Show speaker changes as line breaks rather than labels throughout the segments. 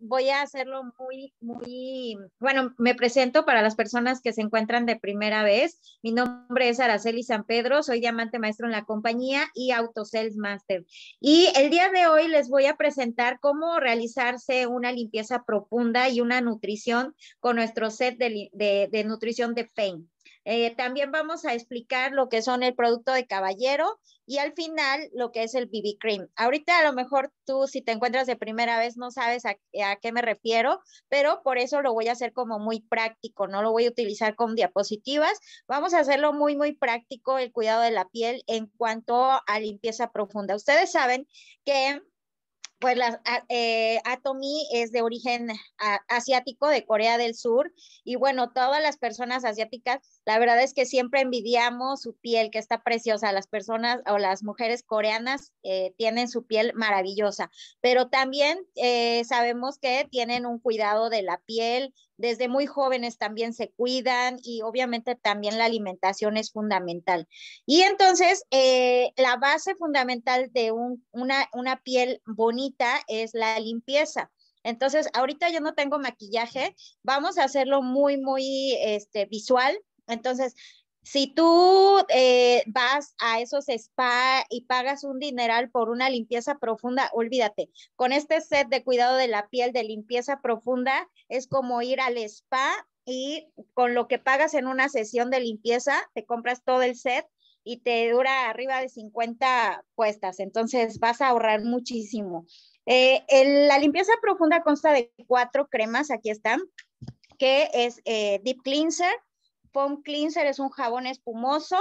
voy a hacerlo muy, muy, bueno, me presento para las personas que se encuentran de primera vez. Mi nombre es Araceli San Pedro, soy diamante maestro en la compañía y Autosales Master. Y el día de hoy les voy a presentar cómo realizarse una limpieza profunda y una nutrición con nuestro set de, nutrición de FEIN. Eh, también vamos a explicar lo que son el producto de caballero y al final lo que es el BB Cream. Ahorita a lo mejor tú si te encuentras de primera vez no sabes a, a, qué me refiero, pero por eso lo voy a hacer como muy práctico, no lo voy a utilizar con diapositivas. Vamos a hacerlo muy, muy práctico el cuidado de la piel en cuanto a limpieza profunda. Ustedes saben que pues la, eh, Atomy es de origen asiático de Corea del Sur y bueno, todas las personas asiáticas, la verdad es que siempre envidiamos su piel que está preciosa. Las personas o las mujeres coreanas eh, tienen su piel maravillosa, pero también eh, sabemos que tienen un cuidado de la piel, desde muy jóvenes también se cuidan y obviamente también la alimentación es fundamental. Y entonces, eh, la base fundamental de una, piel bonita es la limpieza. Entonces, ahorita yo no tengo maquillaje, vamos a hacerlo muy, muy este, visual. Entonces, si tú eh, vas a esos spa y pagas un dineral por una limpieza profunda, olvídate. Con este set de cuidado de la piel, de limpieza profunda, es como ir al spa y con lo que pagas en una sesión de limpieza, te compras todo el set y te dura arriba de 50 puestas. Entonces vas a ahorrar muchísimo. Eh, la limpieza profunda consta de cuatro cremas, aquí están, que es eh, Deep Cleanser, foam cleanser es un jabón espumoso,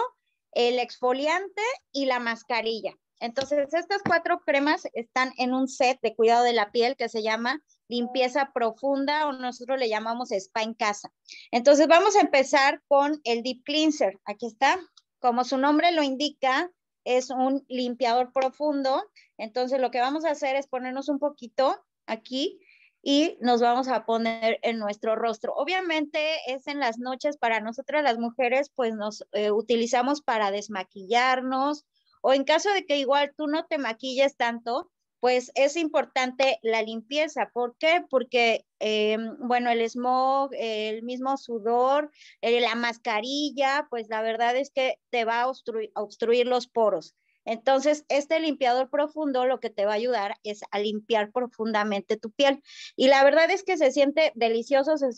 el exfoliante y la mascarilla. Entonces, estas cuatro cremas están en un set de cuidado de la piel que se llama limpieza profunda o nosotros le llamamos spa en casa. Entonces, vamos a empezar con el deep cleanser. Aquí está. Como su nombre lo indica, es un limpiador profundo. Entonces, lo que vamos a hacer es ponernos un poquito aquí y nos vamos a poner en nuestro rostro. Obviamente es en las noches para nosotras las mujeres, pues nos eh, utilizamos para desmaquillarnos o en caso de que igual tú no te maquilles tanto, pues es importante la limpieza. ¿Por qué? Porque, em, bueno, el smog, el mismo sudor, eh, la mascarilla, pues la verdad es que te va a obstruir los poros. Entonces, este limpiador profundo lo que te va a ayudar es a limpiar profundamente tu piel. Y la verdad es que se siente delicioso, se,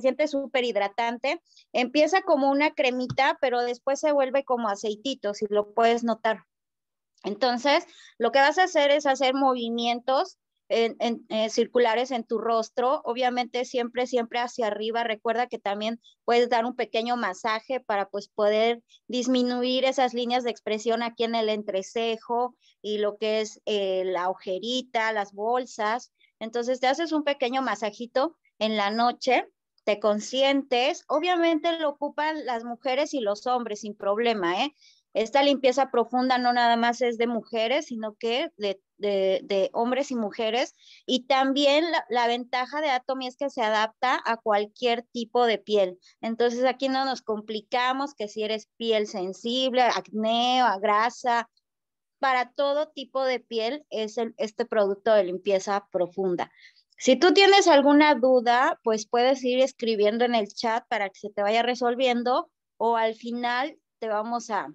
siente súper hidratante. Empieza como una cremita, pero después se vuelve como aceitito, si lo puedes notar. Entonces, lo que vas a hacer es hacer movimientos en, eh, circulares en tu rostro, obviamente siempre, siempre hacia arriba. Recuerda que también puedes dar un pequeño masaje para pues poder disminuir esas líneas de expresión aquí en el entrecejo y lo que es eh, la ojerita, las bolsas. Entonces te haces un pequeño masajito en la noche, te consientes. Obviamente lo ocupan las mujeres y los hombres sin problema, ¿eh? Esta limpieza profunda no nada más es de mujeres, sino que de de, hombres y mujeres. Y también la, ventaja de Atomy es que se adapta a cualquier tipo de piel. Entonces aquí no nos complicamos que si eres piel sensible, acné, a grasa, para todo tipo de piel es este producto de limpieza profunda. Si tú tienes alguna duda, pues puedes ir escribiendo en el chat para que se te vaya resolviendo o al final te vamos a,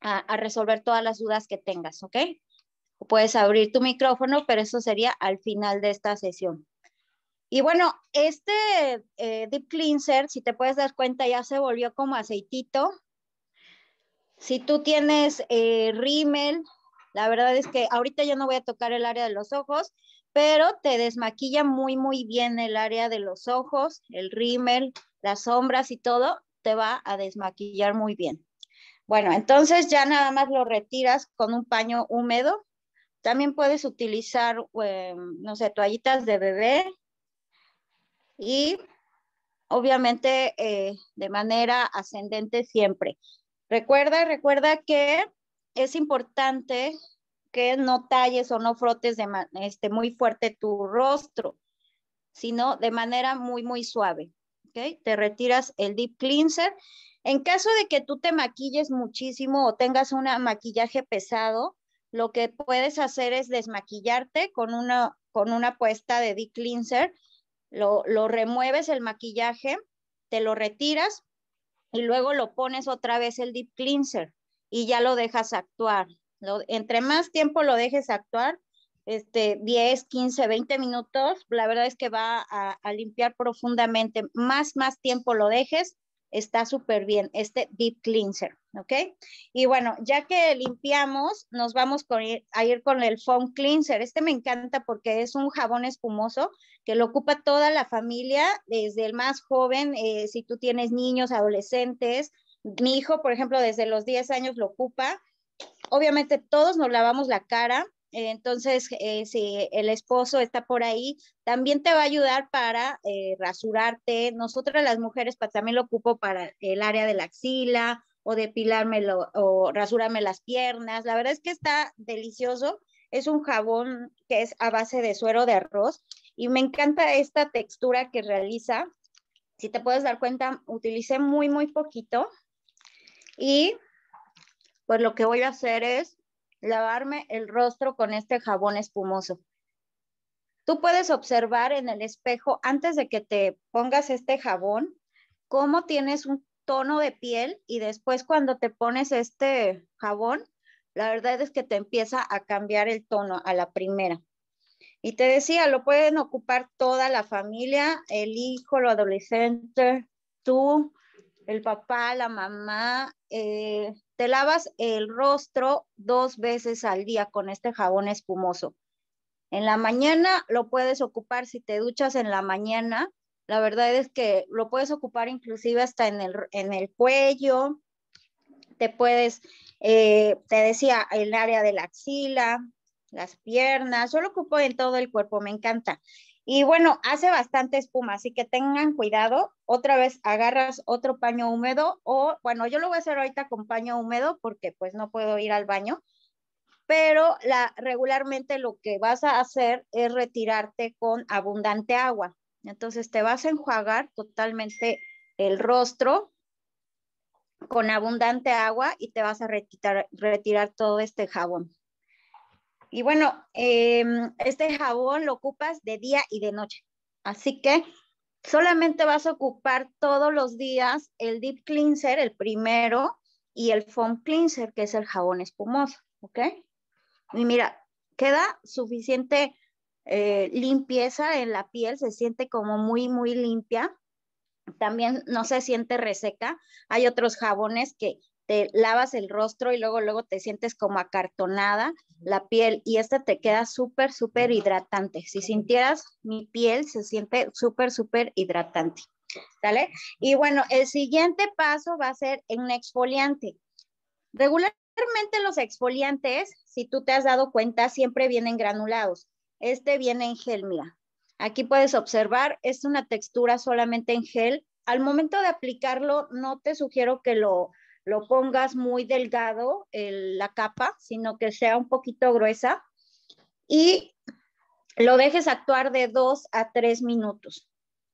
a, a resolver todas las dudas que tengas, ¿ok? puedes abrir tu micrófono, pero eso sería al final de esta sesión. Y bueno, este eh, Deep Cleanser, si te puedes dar cuenta, ya se volvió como aceitito. Si tú tienes eh, rímel, la verdad es que ahorita yo no voy a tocar el área de los ojos, pero te desmaquilla muy, muy bien el área de los ojos, el rímel, las sombras y todo, te va a desmaquillar muy bien. Bueno, entonces ya nada más lo retiras con un paño húmedo también puedes utilizar, eh, no sé, toallitas de bebé y obviamente eh, de manera ascendente siempre. Recuerda, recuerda que es importante que no talles o no frotes de este, muy fuerte tu rostro, sino de manera muy, muy suave. ¿okay? Te retiras el deep cleanser. En caso de que tú te maquilles muchísimo o tengas un maquillaje pesado, lo que puedes hacer es desmaquillarte con una, con una puesta de deep cleanser, lo, remueves el maquillaje, te lo retiras y luego lo pones otra vez el deep cleanser y ya lo dejas actuar. entre más tiempo lo dejes actuar, este, 10, 15, 20 minutos, la verdad es que va a, a limpiar profundamente. Más, más tiempo lo dejes, Está súper bien este deep cleanser, ¿ok? Y bueno, ya que limpiamos, nos vamos a ir con el foam cleanser. Este me encanta porque es un jabón espumoso que lo ocupa toda la familia, desde el más joven, eh, si tú tienes niños, adolescentes. Mi hijo, por ejemplo, desde los 10 años lo ocupa. Obviamente todos nos lavamos la cara, entonces, eh, si el esposo está por ahí, también te va a ayudar para eh, rasurarte. Nosotras las mujeres pues, también lo ocupo para el área de la axila o depilarme o rasurarme las piernas. La verdad es que está delicioso. Es un jabón que es a base de suero de arroz y me encanta esta textura que realiza. Si te puedes dar cuenta, utilicé muy, muy poquito. Y pues lo que voy a hacer es lavarme el rostro con este jabón espumoso. Tú puedes observar en el espejo antes de que te pongas este jabón cómo tienes un tono de piel y después cuando te pones este jabón, la verdad es que te empieza a cambiar el tono a la primera. Y te decía, lo pueden ocupar toda la familia, el hijo, lo adolescente, tú, el papá, la mamá, eh, te lavas el rostro dos veces al día con este jabón espumoso. En la mañana lo puedes ocupar si te duchas en la mañana. La verdad es que lo puedes ocupar inclusive hasta en el, en el cuello. Te puedes, eh, te decía, el área de la axila, las piernas. Yo lo ocupo en todo el cuerpo, me encanta. Y bueno, hace bastante espuma, así que tengan cuidado. Otra vez agarras otro paño húmedo o, bueno, yo lo voy a hacer ahorita con paño húmedo porque pues no puedo ir al baño, pero la, regularmente lo que vas a hacer es retirarte con abundante agua. Entonces te vas a enjuagar totalmente el rostro con abundante agua y te vas a retirar, retirar todo este jabón. Y bueno, em, este jabón lo ocupas de día y de noche. Así que solamente vas a ocupar todos los días el deep cleanser, el primero, y el foam cleanser, que es el jabón espumoso, ¿ok? Y mira, queda suficiente eh, limpieza en la piel, se siente como muy, muy limpia. También no se siente reseca. Hay otros jabones que te lavas el rostro y luego, luego te sientes como acartonada la piel y esta te queda súper, súper hidratante. Si sintieras mi piel, se siente súper, súper hidratante. ¿vale? Y bueno, el siguiente paso va a ser en exfoliante. Regularmente los exfoliantes, si tú te has dado cuenta, siempre vienen granulados. Este viene en gel, mira. Aquí puedes observar, es una textura solamente en gel. Al momento de aplicarlo, no te sugiero que lo lo pongas muy delgado la capa, sino que sea un poquito gruesa y lo dejes actuar de dos a tres minutos.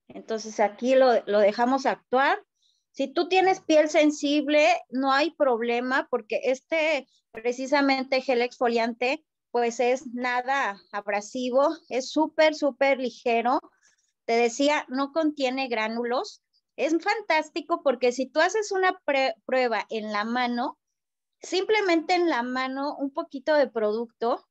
Entonces aquí lo, lo dejamos actuar. Si tú tienes piel sensible, no hay problema porque este precisamente gel exfoliante pues es nada abrasivo, es súper, súper ligero. Te decía, no contiene gránulos, es fantástico porque si tú haces una prueba en la mano, simplemente en la mano un poquito de producto,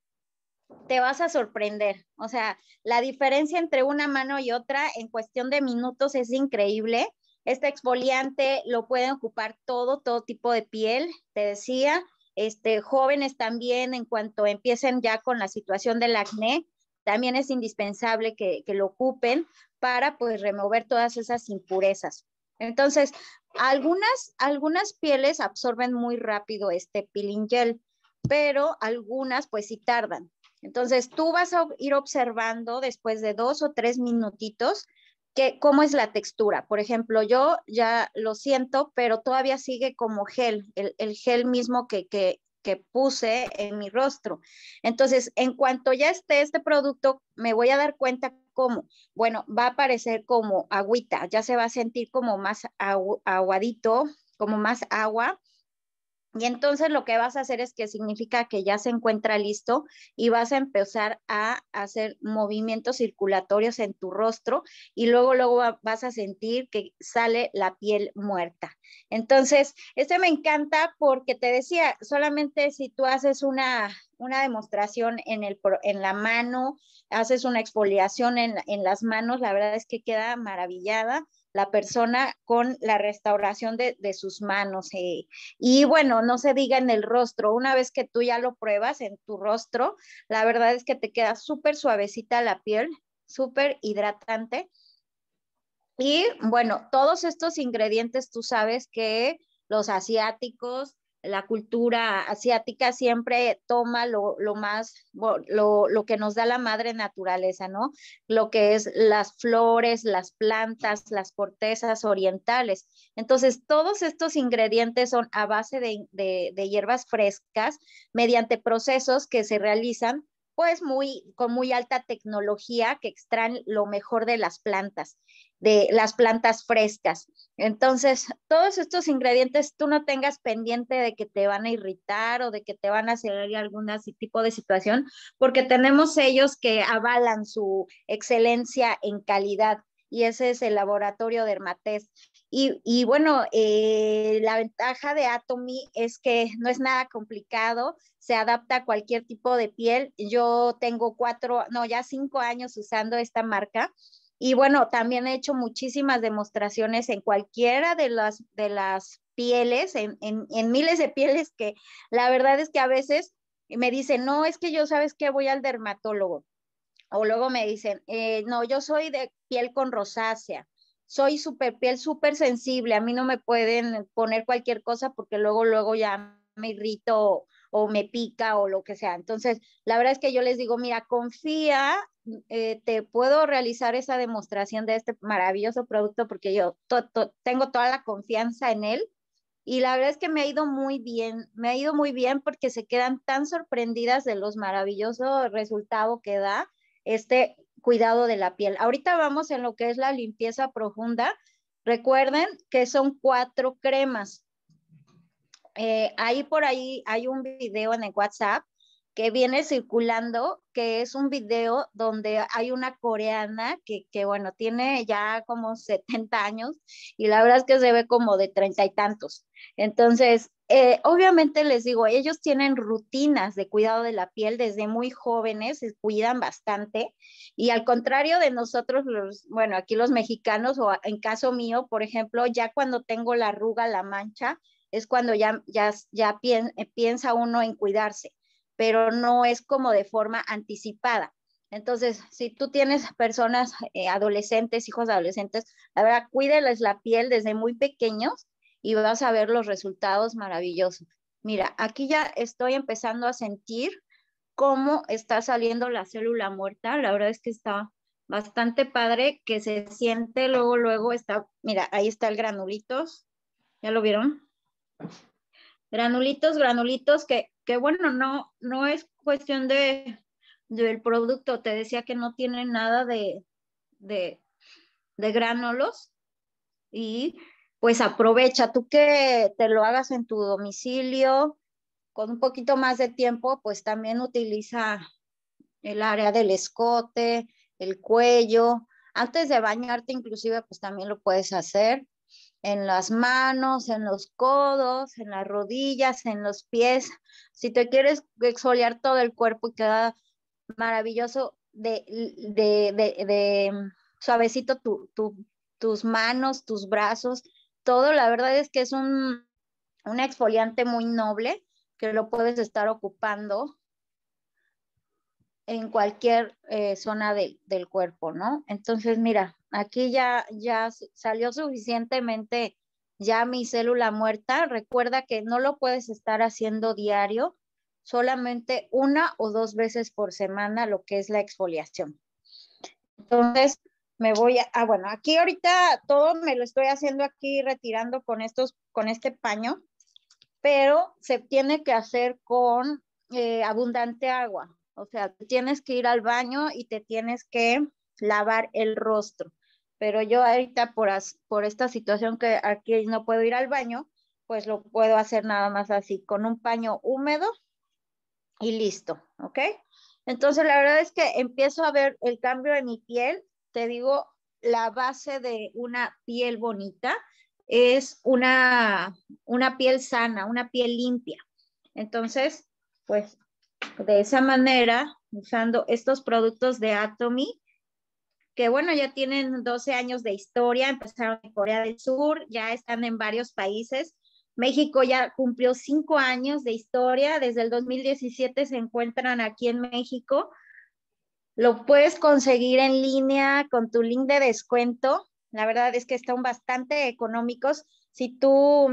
te vas a sorprender. O sea, la diferencia entre una mano y otra en cuestión de minutos es increíble. Este exfoliante lo pueden ocupar todo, todo tipo de piel, te decía. Este, jóvenes también, en cuanto empiecen ya con la situación del acné, también es indispensable que, lo ocupen para pues remover todas esas impurezas. Entonces, algunas, algunas pieles absorben muy rápido este peeling gel, pero algunas pues sí tardan. Entonces, tú vas a ir observando después de dos o tres minutitos que, cómo es la textura. Por ejemplo, yo ya lo siento, pero todavía sigue como gel, el, el gel mismo que, que, que puse en mi rostro. Entonces, en cuanto ya esté este producto, me voy a dar cuenta cómo. Bueno, va a aparecer como agüita, ya se va a sentir como más aguadito, como más agua. Y entonces lo que vas a hacer es que significa que ya se encuentra listo y vas a empezar a hacer movimientos circulatorios en tu rostro y luego, luego vas a sentir que sale la piel muerta. Entonces, este me encanta porque te decía, solamente si tú haces una, demostración en, el, en la mano, haces una exfoliación en, en las manos, la verdad es que queda maravillada la persona con la restauración de, sus manos. Eh, y bueno, no se diga en el rostro, una vez que tú ya lo pruebas en tu rostro, la verdad es que te queda súper suavecita la piel, súper hidratante. Y bueno, todos estos ingredientes tú sabes que los asiáticos, la cultura asiática siempre toma lo, más, lo, que nos da la madre naturaleza, ¿no? Lo que es las flores, las plantas, las cortezas orientales. Entonces, todos estos ingredientes son a base de, hierbas frescas mediante procesos que se realizan pues muy, con muy alta tecnología que extraen lo mejor de las plantas de las plantas frescas. Entonces, todos estos ingredientes tú no tengas pendiente de que te van a irritar o de que te van a hacer algún tipo de situación, porque tenemos ellos que avalan su excelencia en calidad y ese es el laboratorio de Hermatez. Y, bueno, eh, la ventaja de Atomy es que no es nada complicado, se adapta a cualquier tipo de piel. Yo tengo cuatro, no, ya cinco años usando esta marca y bueno, también he hecho muchísimas demostraciones en cualquiera de las, de las pieles, en, miles de pieles que la verdad es que a veces me dicen, no, es que yo sabes que voy al dermatólogo. O luego me dicen, eh, no, yo soy de piel con rosácea, soy súper piel súper sensible, a mí no me pueden poner cualquier cosa porque luego, luego ya me irrito o me pica o lo que sea. Entonces, la verdad es que yo les digo, mira, confía, eh, te puedo realizar esa demostración de este maravilloso producto porque yo tengo toda la confianza en él. Y la verdad es que me ha ido muy bien, me ha ido muy bien porque se quedan tan sorprendidas de los maravillosos resultados que da este cuidado de la piel. Ahorita vamos en lo que es la limpieza profunda. Recuerden que son cuatro cremas. Eh, ahí por ahí hay un video en el WhatsApp que viene circulando, que es un video donde hay una coreana que, que, bueno, tiene ya como 70 años y la verdad es que se ve como de treinta y tantos. Entonces, eh, obviamente les digo, ellos tienen rutinas de cuidado de la piel desde muy jóvenes, se cuidan bastante y al contrario de nosotros, los, bueno, aquí los mexicanos o en caso mío, por ejemplo, ya cuando tengo la arruga, la mancha, es cuando ya, ya, eh, piensa uno en cuidarse, pero no es como de forma anticipada. Entonces, si tú tienes personas, eh, adolescentes, hijos adolescentes, la verdad, cuídeles la piel desde muy pequeños y vas a ver los resultados maravillosos. Mira, aquí ya estoy empezando a sentir cómo está saliendo la célula muerta. La verdad es que está bastante padre que se siente luego, luego está, mira, ahí está el granulitos. ¿Ya lo vieron? Granulitos, granulitos, que, bueno, no, no es cuestión de, del producto. Te decía que no tiene nada de, de, de gránulos. Y pues aprovecha, tú que te lo hagas en tu domicilio, con un poquito más de tiempo, pues también utiliza el área del escote, el cuello. Antes de bañarte inclusive, pues también lo puedes hacer en las manos, en los codos, en las rodillas, en los pies. Si te quieres exfoliar todo el cuerpo y queda maravilloso de, de, mm, suavecito tus manos, tus brazos, todo. La verdad es que es un, exfoliante muy noble que lo puedes estar ocupando en cualquier eh, zona del cuerpo, ¿no? Entonces, mira, Aquí ya, ya salió suficientemente ya mi célula muerta. Recuerda que no lo puedes estar haciendo diario, solamente una o dos veces por semana lo que es la exfoliación. Entonces, me voy a, ah, bueno, aquí ahorita todo me lo estoy haciendo aquí retirando con estos, con este paño, pero se tiene que hacer con eh, abundante agua. O sea, tienes que ir al baño y te tienes que lavar el rostro pero yo ahorita por, por esta situación que aquí no puedo ir al baño, pues lo puedo hacer nada más así, con un paño húmedo y listo, ¿ok? Entonces la verdad es que empiezo a ver el cambio en mi piel, te digo, la base de una piel bonita es una, una piel sana, una piel limpia. Entonces, pues de esa manera, usando estos productos de Atomy, que bueno, ya tienen 12 años de historia, empezaron en Corea del Sur, ya están en varios países. México ya cumplió cinco años de historia, desde el 2017 se encuentran aquí en México. Lo puedes conseguir en línea con tu link de descuento. La verdad es que están bastante económicos. Si tú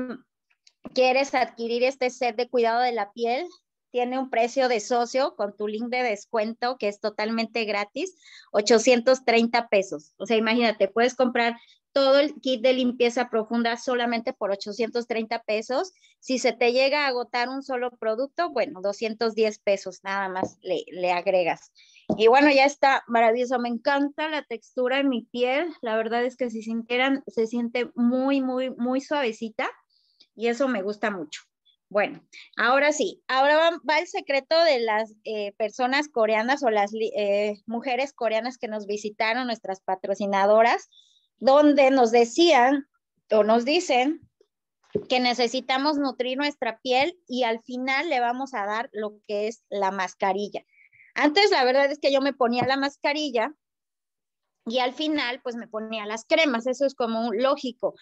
quieres adquirir este set de cuidado de la piel, tiene un precio de socio con tu link de descuento que es totalmente gratis, 830 pesos. O sea, imagínate, puedes comprar todo el kit de limpieza profunda solamente por 830 pesos. Si se te llega a agotar un solo producto, bueno, 210 pesos nada más le, agregas. Y bueno, ya está maravilloso. Me encanta la textura en mi piel. La verdad es que si sintieran, se siente muy, muy, muy suavecita y eso me gusta mucho. Bueno, ahora sí, ahora va, el secreto de las eh, personas coreanas o las eh, mujeres coreanas que nos visitaron, nuestras patrocinadoras, donde nos decían o nos dicen que necesitamos nutrir nuestra piel y al final le vamos a dar lo que es la mascarilla. Antes la verdad es que yo me ponía la mascarilla y al final pues me ponía las cremas, eso es como lógico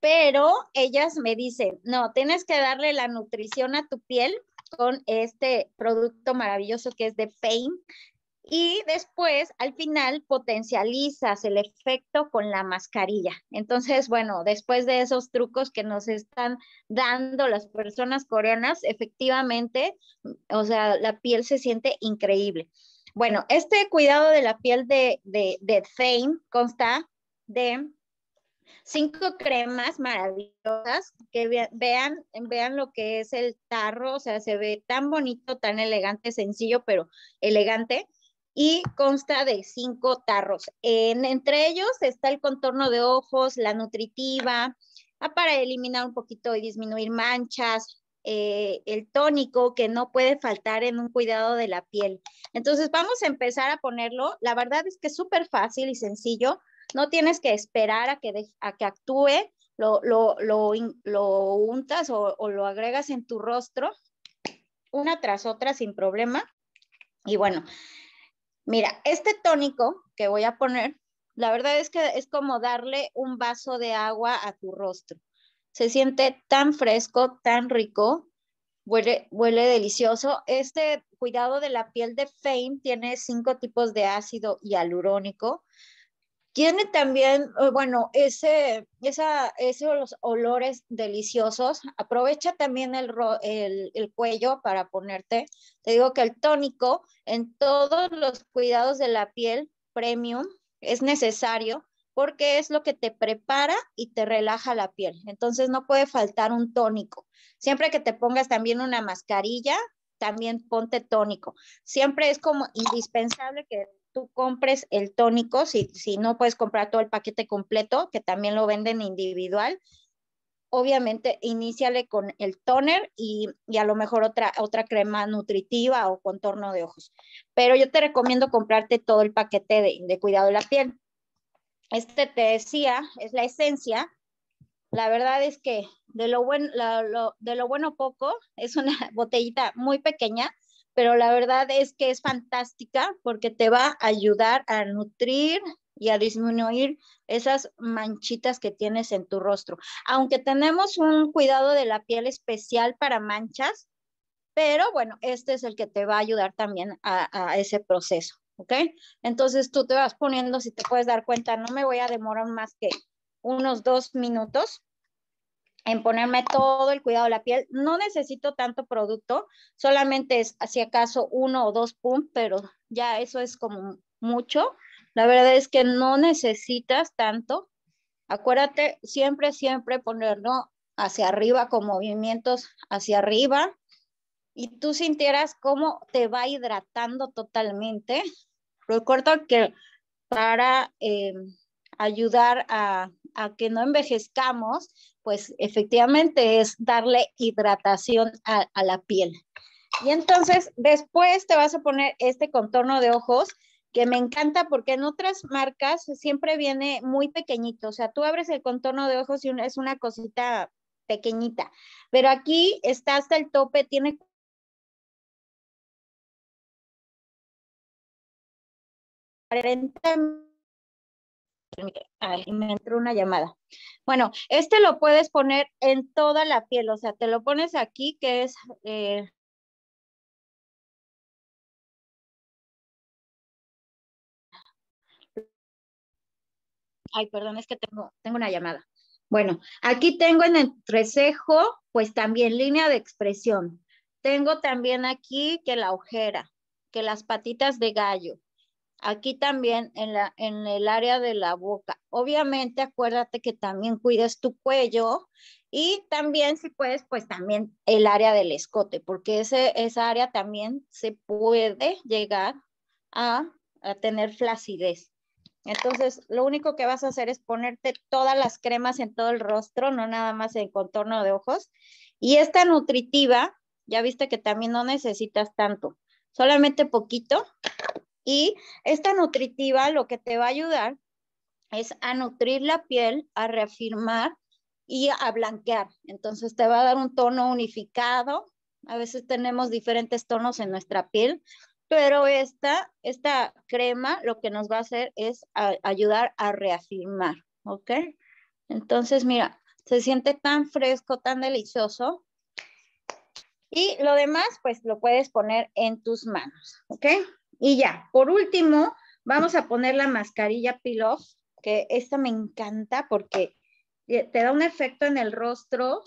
pero ellas me dicen, no, tienes que darle la nutrición a tu piel con este producto maravilloso que es de FAME Y después, al final, potencializas el efecto con la mascarilla. Entonces, bueno, después de esos trucos que nos están dando las personas coreanas, efectivamente, o sea, la piel se siente increíble. Bueno, este cuidado de la piel de Fame consta de cinco cremas maravillosas, que vean, vean lo que es el tarro, o sea, se ve tan bonito, tan elegante, sencillo, pero elegante. Y consta de cinco tarros. En, entre ellos está el contorno de ojos, la nutritiva, ah, para eliminar un poquito y disminuir manchas, eh, el tónico que no puede faltar en un cuidado de la piel. Entonces vamos a empezar a ponerlo. La verdad es que es súper fácil y sencillo. No tienes que esperar a que, que actúe, lo, lo, lo, lo untas o, lo agregas en tu rostro una tras otra sin problema. Y bueno, mira, este tónico que voy a poner, la verdad es que es como darle un vaso de agua a tu rostro. Se siente tan fresco, tan rico, huele, huele delicioso. Este cuidado de la piel de Fame tiene cinco tipos de ácido hialurónico. Tiene también, eh, bueno, ese, esa, esos olores deliciosos. Aprovecha también el, el, el, cuello para ponerte. Te digo que el tónico en todos los cuidados de la piel premium es necesario porque es lo que te prepara y te relaja la piel. Entonces no puede faltar un tónico. Siempre que te pongas también una mascarilla, también ponte tónico. Siempre es como indispensable que tú compres el tónico, si, si no puedes comprar todo el paquete completo, que también lo venden individual, obviamente iníciale con el toner y, y, a lo mejor otra, otra crema nutritiva o contorno de ojos. Pero yo te recomiendo comprarte todo el paquete de, cuidado de la piel. Este te decía, es la esencia. La verdad es que de lo, buen, de lo bueno poco, es una botellita muy pequeña, pero la verdad es que es fantástica porque te va a ayudar a nutrir y a disminuir esas manchitas que tienes en tu rostro. Aunque tenemos un cuidado de la piel especial para manchas, pero bueno, este es el que te va a ayudar también a, ese proceso, ¿ok? Entonces tú te vas poniendo, si te puedes dar cuenta, no me voy a demorar más que unos dos minutos en ponerme todo el cuidado de la piel. No necesito tanto producto, solamente es, si acaso, uno o dos pumps, pero ya eso es como mucho. La verdad es que no necesitas tanto. Acuérdate siempre, siempre ponerlo hacia arriba con movimientos hacia arriba y tú sintieras cómo te va hidratando totalmente. recuerdo que para eh, ayudar a a que no envejezcamos, pues efectivamente es darle hidratación a, la piel. Y entonces después te vas a poner este contorno de ojos que me encanta porque en otras marcas siempre viene muy pequeñito, o sea, tú abres el contorno de ojos y es una cosita pequeñita, pero aquí está hasta el tope, tiene me entró una llamada. Bueno, este lo puedes poner en toda la piel, o sea, te lo pones aquí, que es eh, Ay, perdón, es que tengo, tengo una llamada. Bueno, aquí tengo en el entrecejo, pues también línea de expresión. Tengo también aquí que la ojera, que las patitas de gallo, aquí también en, la, en el área de la boca. Obviamente acuérdate que también cuides tu cuello y también si puedes, pues también el área del escote, porque ese, esa área también se puede llegar a, tener flacidez. Entonces, lo único que vas a hacer es ponerte todas las cremas en todo el rostro, no nada más en contorno de ojos. Y esta nutritiva, ya viste que también no necesitas tanto, solamente poquito y esta nutritiva lo que te va a ayudar es a nutrir la piel, a reafirmar y a blanquear. Entonces te va a dar un tono unificado. A veces tenemos diferentes tonos en nuestra piel, pero esta, esta crema lo que nos va a hacer es ayudar a reafirmar, ¿ok? Entonces, mira, se siente tan fresco, tan delicioso. Y lo demás, pues lo puedes poner en tus manos, ¿ok? Y ya, por último, vamos a poner la mascarilla off, que esta me encanta porque eh, te da un efecto en el rostro.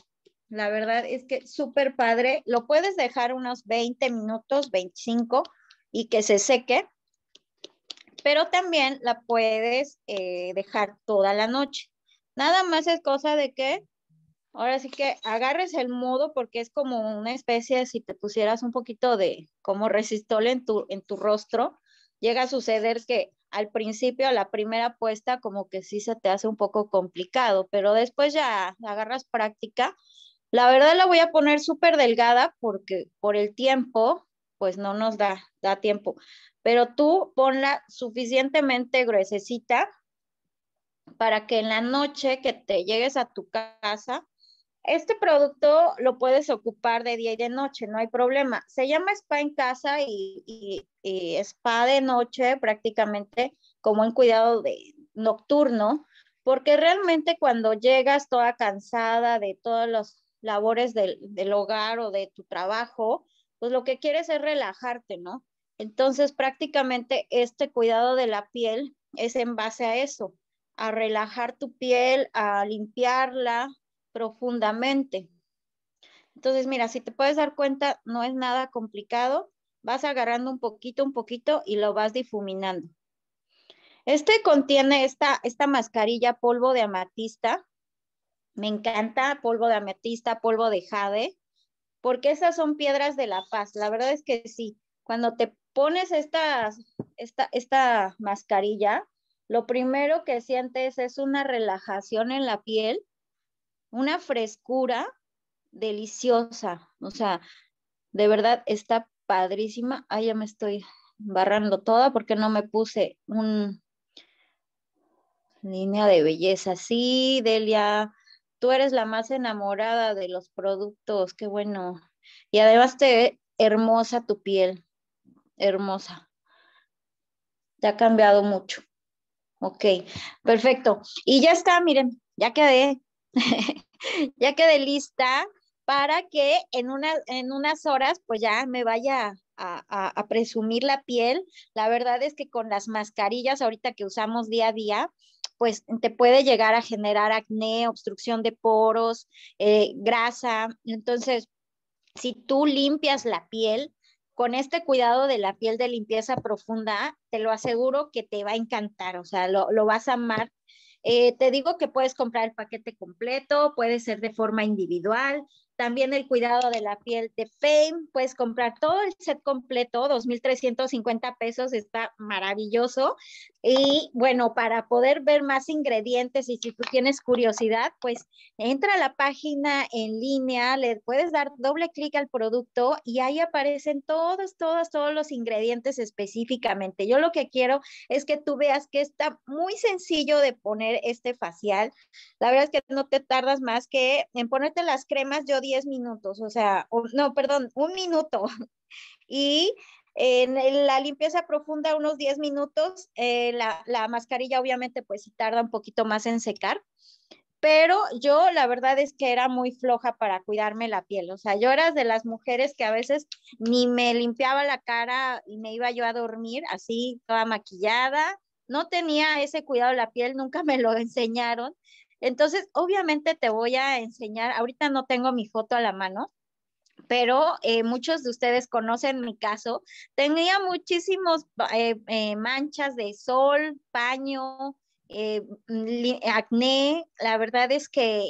La verdad es que súper padre. Lo puedes dejar unos 20 minutos, 25 y que se seque. Pero también la puedes eh, dejar toda la noche. Nada más es cosa de que Ahora sí que agarres el modo porque es como una especie, si te pusieras un poquito de como resistol en tu, en tu rostro, llega a suceder que al principio, a la primera puesta, como que sí se te hace un poco complicado, pero después ya agarras práctica. La verdad la voy a poner súper delgada porque por el tiempo, pues no nos da, da tiempo. Pero tú ponla suficientemente gruesecita para que en la noche que te llegues a tu casa este producto lo puedes ocupar de día y de noche, no hay problema. Se llama spa en casa y, spa de noche prácticamente como un cuidado nocturno, porque realmente cuando llegas toda cansada de todas las labores del, del hogar o de tu trabajo, pues lo que quieres es relajarte, ¿no? Entonces prácticamente este cuidado de la piel es en base a eso, a relajar tu piel, a limpiarla, profundamente. Entonces, mira, si te puedes dar cuenta, no es nada complicado. Vas agarrando un poquito, un poquito y lo vas difuminando. Este contiene esta, esta mascarilla polvo de amatista. Me encanta polvo de amatista, polvo de jade, porque esas son piedras de la paz. La verdad es que sí, cuando te pones esta, esta, esta mascarilla, lo primero que sientes es una relajación en la piel una frescura deliciosa. O sea, de verdad está padrísima. Ah, ya me estoy barrando toda porque no me puse un línea de belleza. Sí, Delia, tú eres la más enamorada de los productos. Qué bueno. Y además te hermosa tu piel. Hermosa. Te ha cambiado mucho. Ok, perfecto. Y ya está, miren, ya quedé. ya quedé lista para que en, en unas horas pues ya me vaya a, presumir la piel. La verdad es que con las mascarillas ahorita que usamos día a día, pues te puede llegar a generar acné, obstrucción de poros, eh, grasa. Entonces, si tú limpias la piel, con este cuidado de la piel de limpieza profunda, te lo aseguro que te va a encantar, o sea, lo, lo vas a amar eh, te digo que puedes comprar el paquete completo, puede ser de forma individual, también el cuidado de la piel de Fame. Puedes comprar todo el set completo, 2.350 pesos, está maravilloso. Y bueno, para poder ver más ingredientes y si tú tienes curiosidad, pues entra a la página en línea, le puedes dar doble clic al producto y ahí aparecen todos, todos, todos los ingredientes específicamente. Yo lo que quiero es que tú veas que está muy sencillo de poner este facial. La verdad es que no te tardas más que en ponerte las cremas. Yo 10 minutos, o sea, no, perdón, un minuto. Y en la limpieza profunda unos 10 minutos, eh, la, la, mascarilla obviamente pues tarda un poquito más en secar, pero yo la verdad es que era muy floja para cuidarme la piel, o sea, yo era de las mujeres que a veces ni me limpiaba la cara y me iba yo a dormir así toda maquillada, no tenía ese cuidado de la piel, nunca me lo enseñaron, entonces, obviamente te voy a enseñar, ahorita no tengo mi foto a la mano, pero eh, muchos de ustedes conocen mi caso. Tenía muchísimas eh, eh, manchas de sol, paño, acné. La verdad es que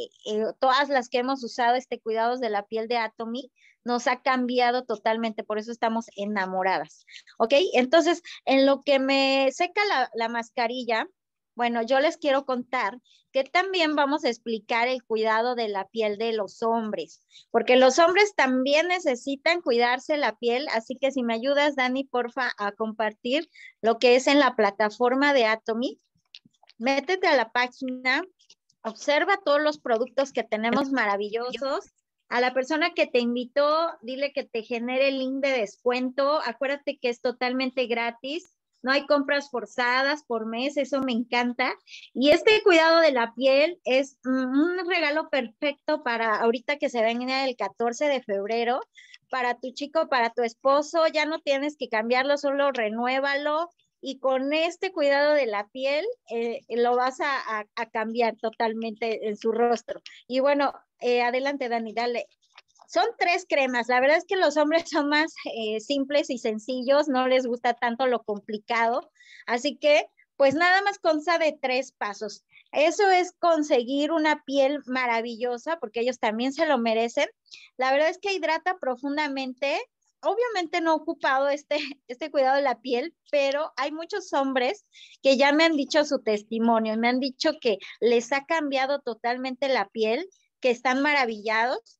todas las que hemos usado este cuidado de la piel de Atomy nos ha cambiado totalmente, por eso estamos enamoradas. ¿Ok? Entonces, en lo que me seca la mascarilla, bueno, yo les quiero contar que también vamos a explicar el cuidado de la piel de los hombres, porque los hombres también necesitan cuidarse la piel, así que si me ayudas, Dani, porfa, a compartir lo que es en la plataforma de Atomy. Métete a la página, observa todos los productos que tenemos maravillosos. A la persona que te invitó, dile que te genere el link de descuento. Acuérdate que es totalmente gratis no hay compras forzadas por mes, eso me encanta. Y este cuidado de la piel es un regalo perfecto para ahorita que se venga el 14 de febrero, para tu chico, para tu esposo, ya no tienes que cambiarlo, solo renuévalo. Y con este cuidado de la piel eh, lo vas a, cambiar totalmente en su rostro. Y bueno, eh, adelante, Dani, dale. Son tres cremas. La verdad es que los hombres son más eh, simples y sencillos, no les gusta tanto lo complicado. Así que, pues nada más consta de tres pasos. Eso es conseguir una piel maravillosa, porque ellos también se lo merecen. La verdad es que hidrata profundamente. Obviamente no he ocupado este, este cuidado de la piel, pero hay muchos hombres que ya me han dicho su testimonio, me han dicho que les ha cambiado totalmente la piel, que están maravillados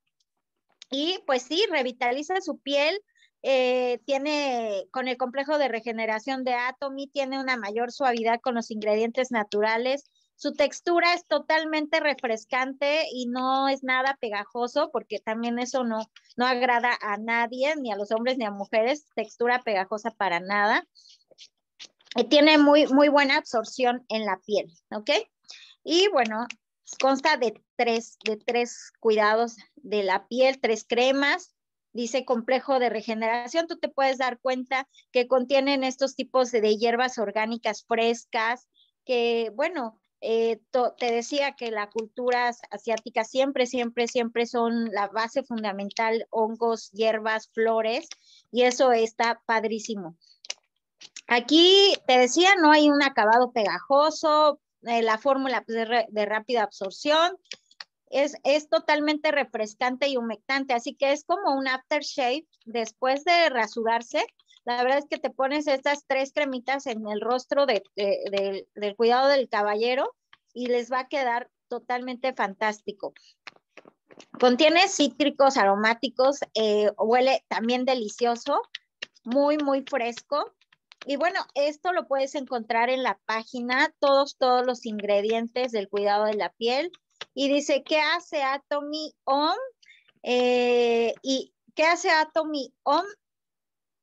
y pues sí, revitaliza su piel, eh, tiene con el complejo de regeneración de Atomy, tiene una mayor suavidad con los ingredientes naturales. Su textura es totalmente refrescante y no es nada pegajoso, porque también eso no, no agrada a nadie, ni a los hombres ni a mujeres, textura pegajosa para nada. tiene muy, muy buena absorción en la piel, ¿ok? Y bueno, Consta de tres, de tres cuidados de la piel, tres cremas, dice complejo de regeneración. Tú te puedes dar cuenta que contienen estos tipos de hierbas orgánicas frescas, que bueno, eh, te decía que las culturas asiáticas siempre, siempre, siempre son la base fundamental, hongos, hierbas, flores, y eso está padrísimo. Aquí te decía, no hay un acabado pegajoso, eh, la fórmula pues, de, rápida absorción. Es, es totalmente refrescante y humectante, así que es como un aftershave después de rasurarse. La verdad es que te pones estas tres cremitas en el rostro del cuidado del caballero y les va a quedar totalmente fantástico. Contiene cítricos aromáticos, eh, huele también delicioso, muy, muy fresco. Y bueno, esto lo puedes encontrar en la página, todos, todos los ingredientes del cuidado de la piel. Y dice, ¿qué hace Atomy OM? Eh, ¿Y qué hace Atomy OM?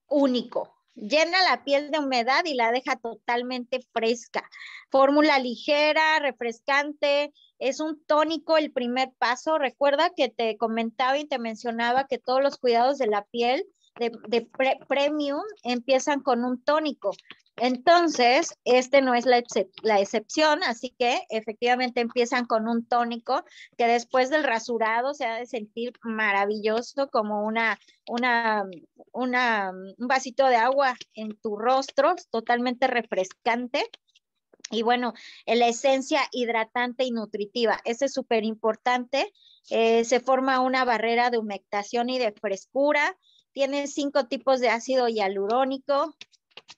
Único. Llena la piel de humedad y la deja totalmente fresca. Fórmula ligera, refrescante, es un tónico el primer paso. Recuerda que te comentaba y te mencionaba que todos los cuidados de la piel de, premium empiezan con un tónico. Entonces, este no es la, excepción, así que efectivamente empiezan con un tónico que después del rasurado se ha de sentir maravilloso como una, una, un vasito de agua en tu rostro, totalmente refrescante. Y bueno, la esencia hidratante y nutritiva, ese es súper importante. Eh, se forma una barrera de humectación y de frescura tienes cinco tipos de ácido hialurónico,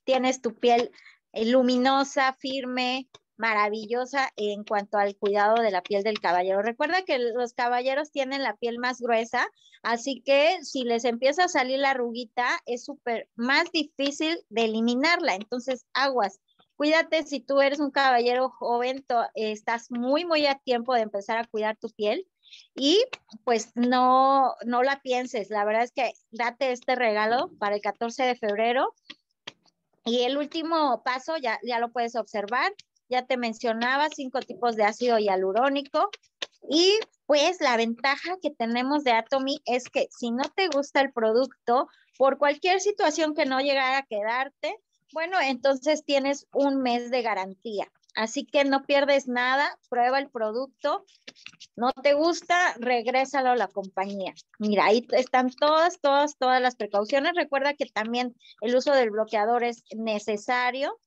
tienes tu piel eh, luminosa, firme, maravillosa en cuanto al cuidado de la piel del caballero. Recuerda que los caballeros tienen la piel más gruesa, así que si les empieza a salir la rugita es súper más difícil de eliminarla. Entonces, aguas. Cuídate si tú eres un caballero joven, eh, estás muy, muy a tiempo de empezar a cuidar tu piel. Y pues no, no la pienses, la verdad es que date este regalo para el 14 de febrero. Y el último paso ya, ya lo puedes observar, ya te mencionaba cinco tipos de ácido hialurónico. Y pues la ventaja que tenemos de Atomy es que si no te gusta el producto, por cualquier situación que no llegara a quedarte, bueno, entonces tienes un mes de garantía. Así que no pierdes nada, prueba el producto. No te gusta, regrésalo a la compañía. Mira, ahí están todas, todas, todas las precauciones. Recuerda que también el uso del bloqueador es necesario.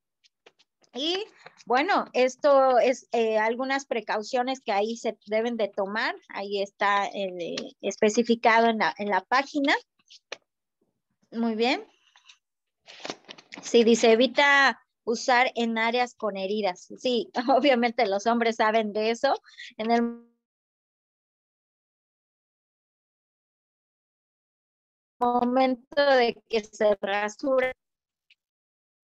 Y bueno, esto es eh, algunas precauciones que ahí se deben de tomar. Ahí está eh, especificado en la, en la página. Muy bien. Sí, dice, evita usar en áreas con heridas. Sí, obviamente los hombres saben de eso. En el momento de que se rasura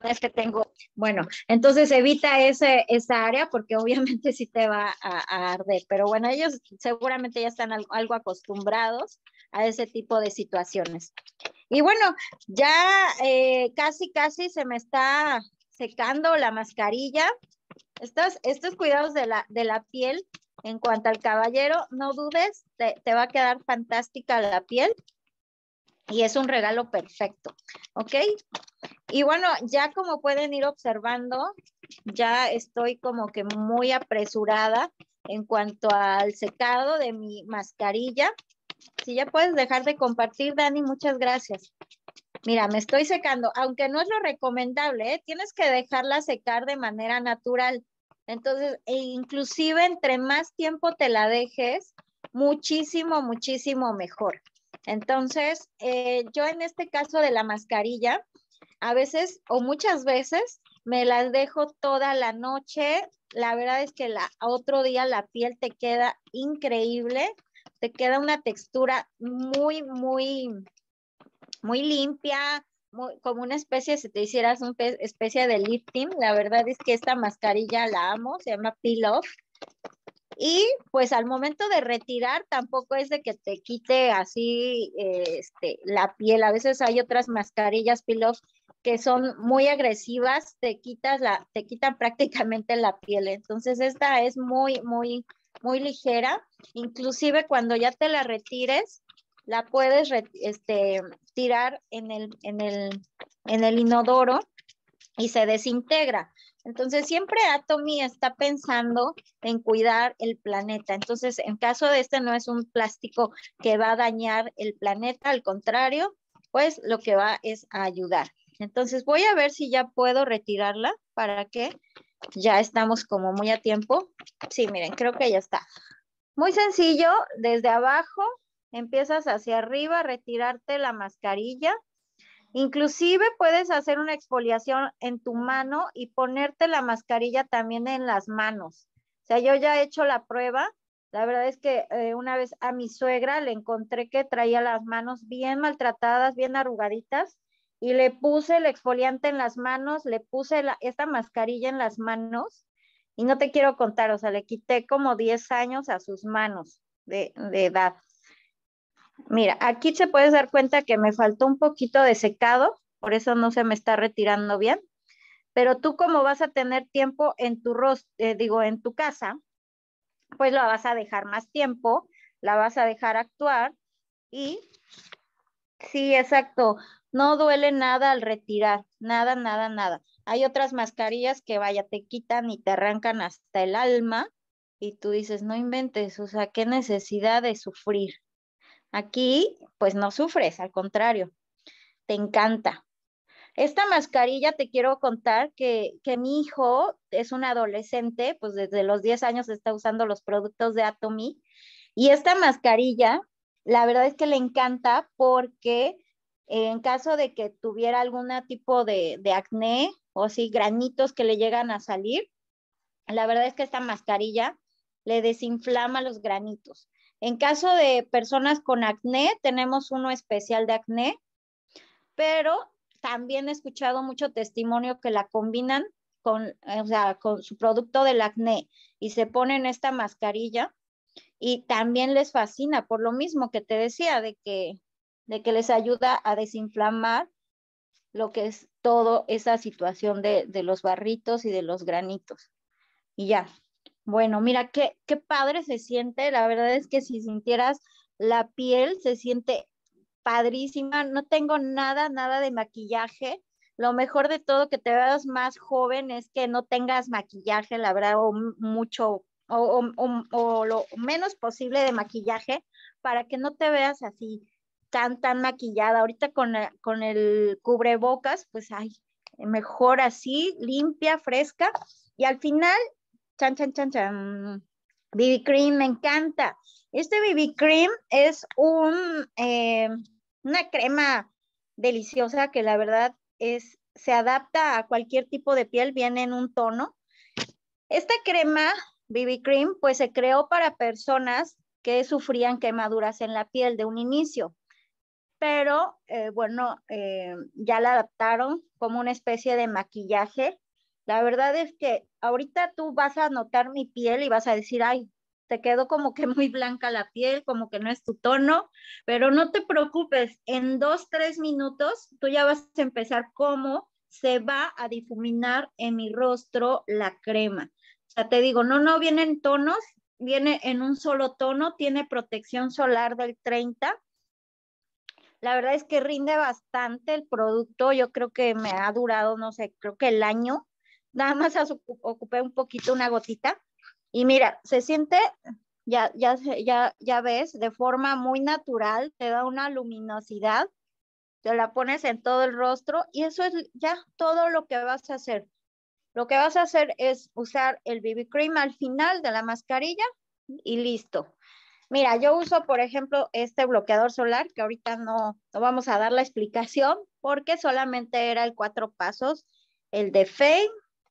es que tengo, bueno, entonces evita ese, esa área porque obviamente sí te va a, arder, pero bueno, ellos seguramente ya están algo, acostumbrados a ese tipo de situaciones. Y bueno, ya eh, casi, casi se me está secando la mascarilla. Estos, estos cuidados de la, de la piel, en cuanto al caballero, no dudes, te, te va a quedar fantástica la piel y es un regalo perfecto, ¿ok? Y bueno, ya como pueden ir observando, ya estoy como que muy apresurada en cuanto al secado de mi mascarilla. Si ya puedes dejar de compartir, Dani, muchas gracias. Mira, me estoy secando, aunque no es lo recomendable, ¿eh? tienes que dejarla secar de manera natural. Entonces, e inclusive entre más tiempo te la dejes, muchísimo, muchísimo mejor. Entonces, eh, yo en este caso de la mascarilla, a veces o muchas veces me las dejo toda la noche. La verdad es que la otro día la piel te queda increíble, te queda una textura muy, muy muy limpia, como una especie, si te hicieras una especie de lifting, la verdad es que esta mascarilla la amo, se llama Peel Off. Y pues al momento de retirar tampoco es de que te quite así eh, este, la piel. A veces hay otras mascarillas Peel Off que son muy agresivas, te, quitas la, te quitan prácticamente la piel. Entonces esta es muy, muy, muy ligera. Inclusive cuando ya te la retires, la puedes este, tirar en el, en, el, en el inodoro y se desintegra. Entonces, siempre Atomy está pensando en cuidar el planeta. Entonces, en caso de este, no es un plástico que va a dañar el planeta, al contrario, pues lo que va es a ayudar. Entonces, voy a ver si ya puedo retirarla para que ya estamos como muy a tiempo. Sí, miren, creo que ya está. Muy sencillo, desde abajo Empiezas hacia arriba, retirarte la mascarilla. Inclusive puedes hacer una exfoliación en tu mano y ponerte la mascarilla también en las manos. O sea, yo ya he hecho la prueba. La verdad es que eh, una vez a mi suegra le encontré que traía las manos bien maltratadas, bien arrugaditas, y le puse el exfoliante en las manos, le puse esta mascarilla en las manos, y no te quiero contar, o sea, le quité como 10 años a sus manos de edad. Mira, aquí se puedes dar cuenta que me faltó un poquito de secado, por eso no se me está retirando bien. Pero tú como vas a tener tiempo en tu rostro, eh, digo, en tu casa, pues la vas a dejar más tiempo, la vas a dejar actuar y sí, exacto, no duele nada al retirar, nada, nada, nada. Hay otras mascarillas que vaya, te quitan y te arrancan hasta el alma y tú dices, no inventes, o sea, qué necesidad de sufrir. Aquí, pues no sufres, al contrario, te encanta. Esta mascarilla te quiero contar que, mi hijo es un adolescente, pues desde los 10 años está usando los productos de Atomy. Y esta mascarilla, la verdad es que le encanta porque en caso de que tuviera algún tipo de, de, acné o si granitos que le llegan a salir, la verdad es que esta mascarilla le desinflama los granitos. En caso de personas con acné, tenemos uno especial de acné, pero también he escuchado mucho testimonio que la combinan con, con su producto del acné y se ponen esta mascarilla y también les fascina por lo mismo que te decía de que, de que les ayuda a desinflamar lo que es toda esa situación de los barritos y de los granitos. Y ya, bueno, mira, qué, padre se siente. La verdad es que si sintieras la piel, se siente padrísima. No tengo nada, nada de maquillaje. Lo mejor de todo que te veas más joven es que no tengas maquillaje, la verdad, o mucho, o, lo menos posible de maquillaje, para que no te veas así tan, tan maquillada. Ahorita con, eh, con el cubrebocas, pues ay, mejor así, limpia, fresca. Y al final Chan, chan, chan, chan. BB Cream, me encanta. Este BB Cream es eh, una crema deliciosa que la verdad es, se adapta a cualquier tipo de piel, viene en un tono. Esta crema BB Cream, pues se creó para personas que sufrían quemaduras en la piel de un inicio. Pero eh, bueno, eh, ya la adaptaron como una especie de maquillaje la verdad es que ahorita tú vas a notar mi piel y vas a decir, ay, te quedó como que muy blanca la piel, como que no es tu tono, pero no te preocupes, en dos, tres minutos tú ya vas a empezar cómo se va a difuminar en mi rostro la crema. O sea, te digo, no, no viene en tonos, viene en un solo tono, tiene protección solar del 30. La verdad es que rinde bastante el producto, yo creo que me ha durado, no sé, creo que el año nada más ocupé un poquito, una gotita. Y mira, se siente, ya, ya, ya, ya ves, de forma muy natural, te da una luminosidad, te la pones en todo el rostro y eso es ya todo lo que vas a hacer. Lo que vas a hacer es usar el BB Cream al final de la mascarilla y listo. Mira, yo uso, por ejemplo, este bloqueador solar, que ahorita no, no vamos a dar la explicación, porque solamente era el cuatro pasos, el de Fein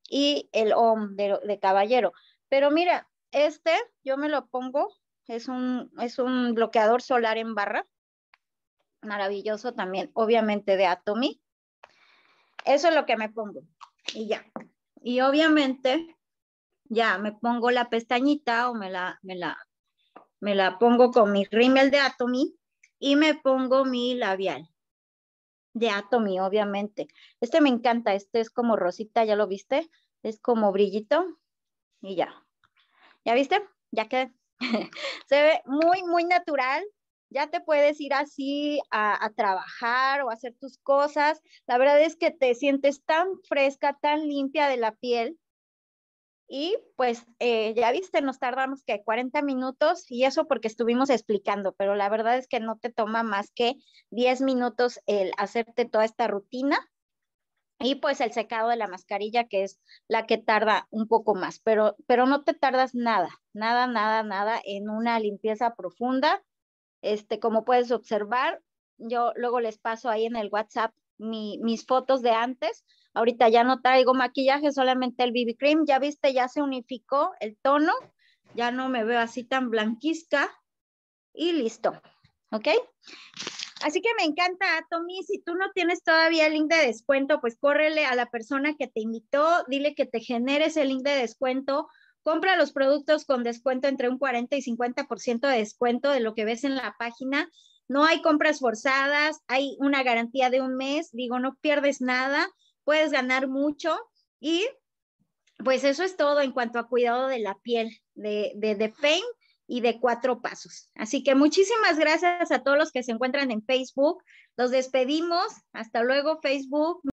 y el om de, caballero. Pero mira, este yo me lo pongo, es un, es un bloqueador solar en barra, maravilloso también, obviamente de Atomy. Eso es lo que me pongo y ya. Y obviamente ya me pongo la pestañita o me la, me la, me la pongo con mi rímel de Atomy y me pongo mi labial de Atomy, obviamente. Este me encanta, este es como rosita, ¿ya lo viste? Es como brillito y ya. ¿Ya viste? Ya que se ve muy, muy natural. Ya te puedes ir así a, trabajar o hacer tus cosas. La verdad es que te sientes tan fresca, tan limpia de la piel y pues eh, ya viste, nos tardamos que 40 minutos y eso porque estuvimos explicando, pero la verdad es que no te toma más que 10 minutos el hacerte toda esta rutina y pues el secado de la mascarilla que es la que tarda un poco más, pero, pero no te tardas nada, nada, nada, nada en una limpieza profunda. Este, como puedes observar, yo luego les paso ahí en el WhatsApp mis fotos de antes Ahorita ya no traigo maquillaje, solamente el BB cream. Ya viste, ya se unificó el tono. Ya no me veo así tan blanquizca. Y listo. ¿Ok? Así que me encanta, Tommy. Si tú no tienes todavía el link de descuento, pues córrele a la persona que te invitó. Dile que te genere ese link de descuento. Compra los productos con descuento entre un 40 y 50% de descuento de lo que ves en la página. No hay compras forzadas, hay una garantía de un mes, digo, no pierdes nada puedes ganar mucho y pues eso es todo en cuanto a cuidado de la piel de, de, de Fame y de cuatro pasos. Así que muchísimas gracias a todos los que se encuentran en Facebook. Los despedimos. Hasta luego, Facebook.